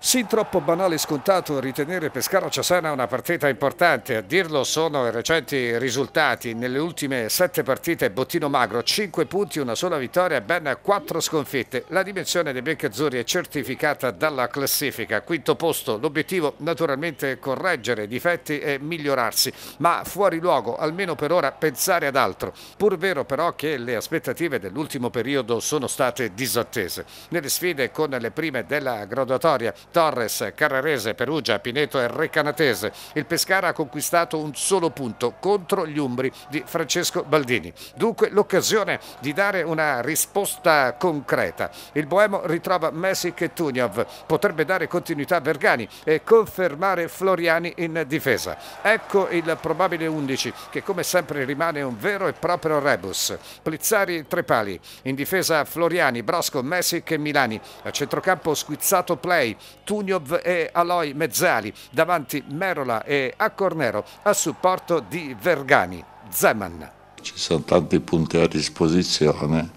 Sin troppo banale e scontato ritenere Pescara-Ciasana una partita importante, a dirlo sono i recenti risultati. Nelle ultime sette partite Bottino Magro 5 punti, una sola vittoria e ben 4 sconfitte. La dimensione dei biancazzurri è certificata dalla classifica. Quinto posto, l'obiettivo naturalmente è correggere i difetti e migliorarsi, ma fuori luogo, almeno per ora, pensare ad altro. Pur vero però che le aspettative dell'ultimo periodo sono state disattese. Nelle sfide con le prime della graduatoria Torres, Carrarese, Perugia, Pineto e Recanatese. Il Pescara ha conquistato un solo punto contro gli Umbri di Francesco Baldini. Dunque l'occasione di dare una risposta concreta. Il Boemo ritrova Messic e Tuniov, potrebbe dare continuità a Vergani e confermare Floriani in difesa. Ecco il probabile 11 che come sempre rimane un vero e proprio rebus. Plizzari tre pali, in difesa Floriani, Brosco, Messic e Milani, a centrocampo squizzato play, Tuniov e Aloy Mezzali, davanti Merola e Accornero a supporto di Vergani, Zeman. Ci sono tanti punti a disposizione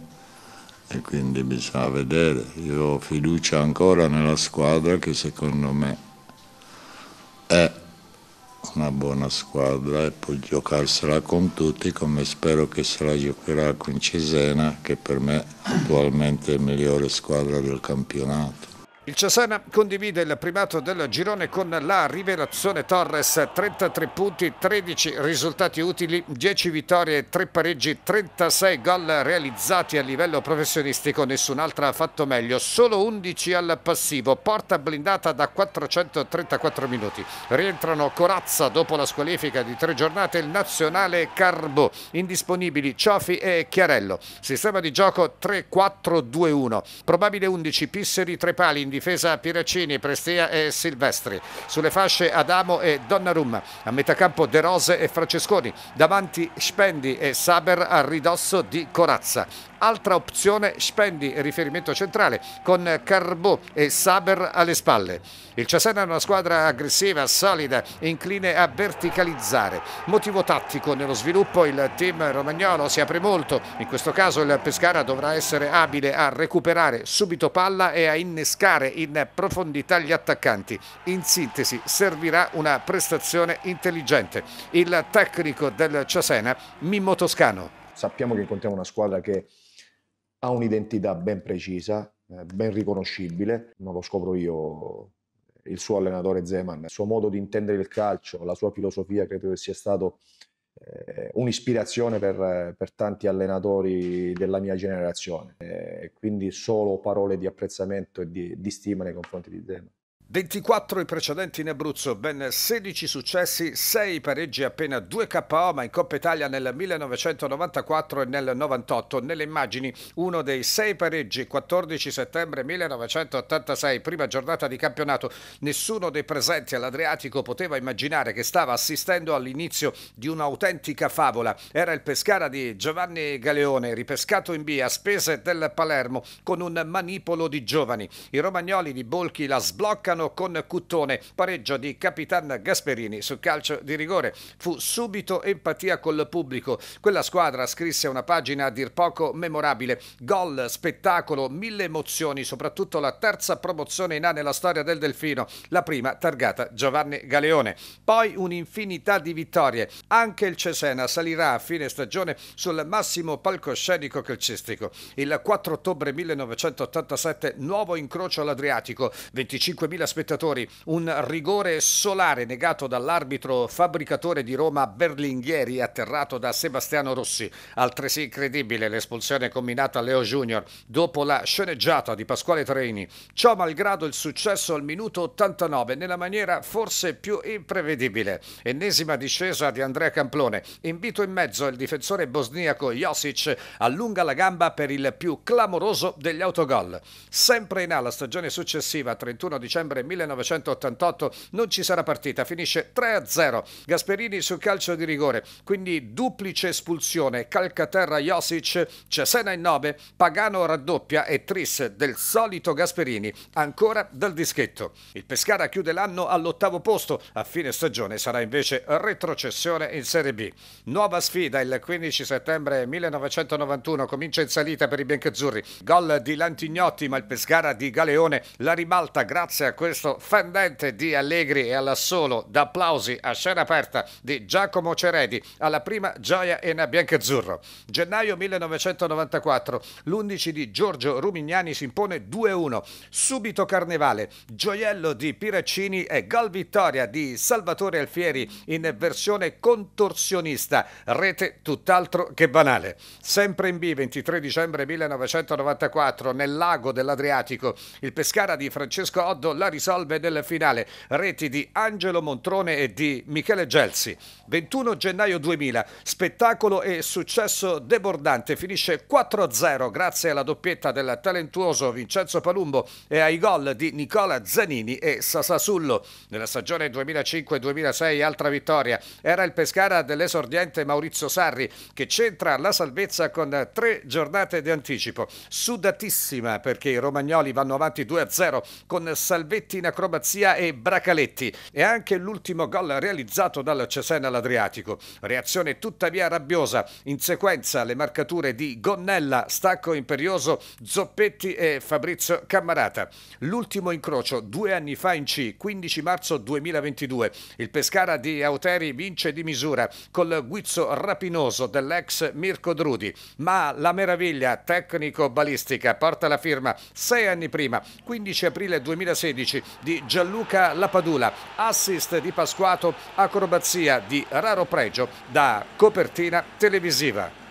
e quindi bisogna vedere. Io ho fiducia ancora nella squadra che secondo me è una buona squadra e può giocarsela con tutti come spero che se la giocherà con Cesena che per me attualmente è la migliore squadra del campionato. Il Cesena condivide il primato del girone con la rivelazione Torres, 33 punti, 13 risultati utili, 10 vittorie, 3 pareggi, 36 gol realizzati a livello professionistico, nessun'altra ha fatto meglio, solo 11 al passivo, porta blindata da 434 minuti. Rientrano Corazza dopo la squalifica di tre giornate, il nazionale Carbo, indisponibili Ciofi e Chiarello. Sistema di gioco 3-4-2-1, probabile 11 Pisseri, tre pali, difesa Piraccini, Prestea e Silvestri. Sulle fasce Adamo e Donnarumma. A metà campo De Rose e Francesconi. Davanti Spendi e Saber a ridosso di Corazza. Altra opzione Spendi, riferimento centrale, con Carbò e Saber alle spalle. Il Cesena è una squadra aggressiva, solida, incline a verticalizzare. Motivo tattico nello sviluppo, il team romagnolo si apre molto. In questo caso il Pescara dovrà essere abile a recuperare subito palla e a innescare superare in profondità gli attaccanti. In sintesi servirà una prestazione intelligente. Il tecnico del Cesena, Mimmo Toscano. Sappiamo che incontriamo una squadra che ha un'identità ben precisa, eh, ben riconoscibile, non lo scopro io, il suo allenatore Zeman, il suo modo di intendere il calcio, la sua filosofia credo che sia stato eh, un'ispirazione per, per, tanti allenatori della mia generazione. Eh, quindi solo parole di apprezzamento e di, di stima nei confronti di Zema. 24 i precedenti in Abruzzo, ben 16 successi, 6 pareggi appena 2 KO, ma in Coppa Italia nel 1994 e nel 98. Nelle immagini uno dei 6 pareggi, 14 settembre 1986, prima giornata di campionato. Nessuno dei presenti all'Adriatico poteva immaginare che stava assistendo all'inizio di un'autentica favola. Era il Pescara di Giovanni Galeone, ripescato in B a spese del Palermo con un manipolo di giovani. I romagnoli di Bolchi la sbloccano Milano con Cuttone, pareggio di Capitan Gasperini su calcio di rigore. Fu subito empatia col pubblico. Quella squadra scrisse una pagina a dir poco memorabile. Gol, spettacolo, mille emozioni, soprattutto la terza promozione in A nella storia del Delfino, la prima targata Giovanni Galeone. Poi un'infinità di vittorie. Anche il Cesena salirà a fine stagione sul massimo palcoscenico calcistico. Il 4 ottobre 1987 nuovo incrocio all'Adriatico, 25.000 spettatori, un rigore solare negato dall'arbitro fabbricatore di Roma Berlinghieri atterrato da Sebastiano Rossi. Altresì incredibile l'espulsione combinata a Leo Junior dopo la sceneggiata di Pasquale Treni. Ciò malgrado il successo al minuto 89 nella maniera forse più imprevedibile. Ennesima discesa di Andrea Camplone. Invito in mezzo il difensore bosniaco Josic allunga la gamba per il più clamoroso degli autogol. Sempre in A la stagione successiva 31 dicembre dicembre 1988 non ci sarà partita, finisce 3-0. Gasperini su calcio di rigore, quindi duplice espulsione, Calcaterra Josic, Cesena in 9, Pagano raddoppia e Tris del solito Gasperini, ancora dal dischetto. Il Pescara chiude l'anno all'ottavo posto, a fine stagione sarà invece retrocessione in Serie B. Nuova sfida il 15 settembre 1991, comincia in salita per i biancazzurri. Gol di Lantignotti, ma il Pescara di Galeone la ribalta grazie a questo fandente di Allegri e all'assolo d'applausi a scena aperta di Giacomo Ceredi alla prima gioia in biancazzurro. Gennaio 1994, l'11 di Giorgio Rumignani si impone 2-1, subito Carnevale, gioiello di Piraccini e gol vittoria di Salvatore Alfieri in versione contorsionista, rete tutt'altro che banale. Sempre in B, 23 dicembre 1994, nel lago dell'Adriatico, il Pescara di Francesco Oddo la risolve nel finale, reti di Angelo Montrone e di Michele Gelsi. 21 gennaio 2000, spettacolo e successo debordante, finisce 4-0 grazie alla doppietta del talentuoso Vincenzo Palumbo e ai gol di Nicola Zanini e Sasasullo. Nella stagione 2005-2006 altra vittoria, era il Pescara dell'esordiente Maurizio Sarri che centra la salvezza con tre giornate di anticipo. Sudatissima perché i romagnoli vanno avanti 2-0 con salvezza Spalletti in acrobazia e Bracaletti e anche l'ultimo gol realizzato dal Cesena all'Adriatico. Reazione tuttavia rabbiosa, in sequenza le marcature di Gonnella, Stacco Imperioso, Zoppetti e Fabrizio Cammarata. L'ultimo incrocio due anni fa in C, 15 marzo 2022. Il Pescara di Auteri vince di misura col guizzo rapinoso dell'ex Mirko Drudi, ma la meraviglia tecnico-balistica porta la firma sei anni prima, 15 aprile 2016 11 di Gianluca Lapadula, assist di Pasquato, acrobazia di raro pregio da copertina televisiva.